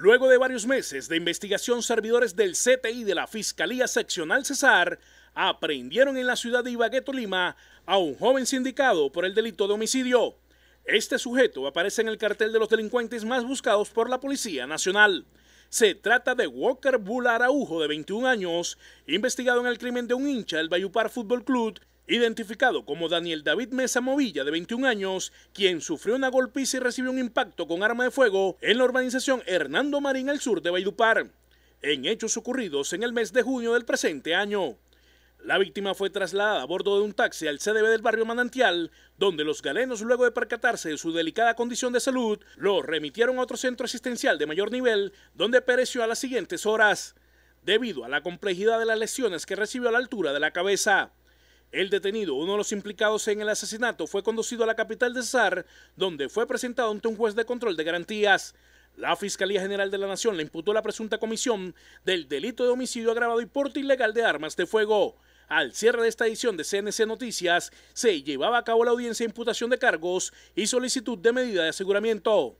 Luego de varios meses de investigación, servidores del CTI de la Fiscalía Seccional Cesar aprendieron en la ciudad de Ibagué, Lima, a un joven sindicado por el delito de homicidio. Este sujeto aparece en el cartel de los delincuentes más buscados por la Policía Nacional. Se trata de Walker Bull Araujo, de 21 años, investigado en el crimen de un hincha del Bayupar Fútbol Club identificado como Daniel David Mesa Movilla, de 21 años, quien sufrió una golpiza y recibió un impacto con arma de fuego en la urbanización Hernando Marín al sur de Valledupar, en hechos ocurridos en el mes de junio del presente año. La víctima fue trasladada a bordo de un taxi al CDB del barrio Manantial, donde los galenos, luego de percatarse de su delicada condición de salud, lo remitieron a otro centro asistencial de mayor nivel, donde pereció a las siguientes horas, debido a la complejidad de las lesiones que recibió a la altura de la cabeza. El detenido, uno de los implicados en el asesinato, fue conducido a la capital de Cesar, donde fue presentado ante un juez de control de garantías. La Fiscalía General de la Nación le imputó la presunta comisión del delito de homicidio agravado y porte ilegal de armas de fuego. Al cierre de esta edición de CNC Noticias, se llevaba a cabo la audiencia de imputación de cargos y solicitud de medida de aseguramiento.